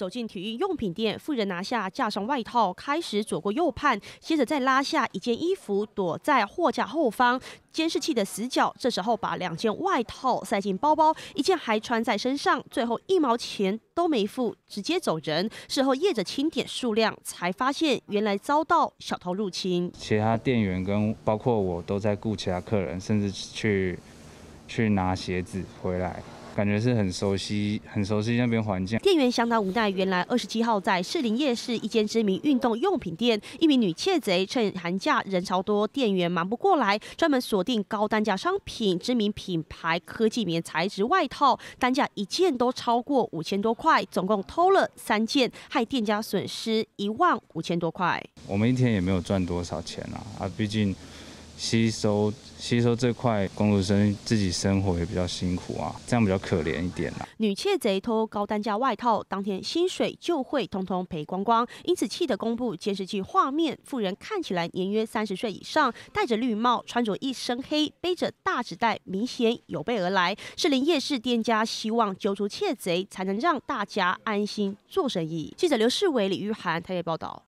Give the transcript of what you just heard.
走进体育用品店，富人拿下架上外套，开始左顾右盼，接着再拉下一件衣服，躲在货架后方监视器的死角。这时候把两件外套塞进包包，一件还穿在身上，最后一毛钱都没付，直接走人。事后业者清点数量，才发现原来遭到小偷入侵。其他店员跟包括我都在顾其他客人，甚至去去拿鞋子回来。感觉是很熟悉，很熟悉那边环境。店员相当无奈。原来二十七号在士林夜市一间知名运动用品店，一名女窃贼趁寒假人潮多，店员忙不过来，专门锁定高单价商品，知名品牌科技棉材质外套，单价一件都超过五千多块，总共偷了三件，害店家损失一万五千多块。我们一天也没有赚多少钱啊，啊，毕竟。吸收吸收这块，工读生自己生活也比较辛苦啊，这样比较可怜一点啦。女窃贼偷高单价外套，当天薪水就会通通赔光光，因此气得公布监视器画面，妇人看起来年约三十岁以上，戴着绿帽，穿着一身黑，背着大纸袋，明显有备而来。是林夜市店家希望揪出窃贼，才能让大家安心做生意。记者刘世伟、李玉涵台北报道。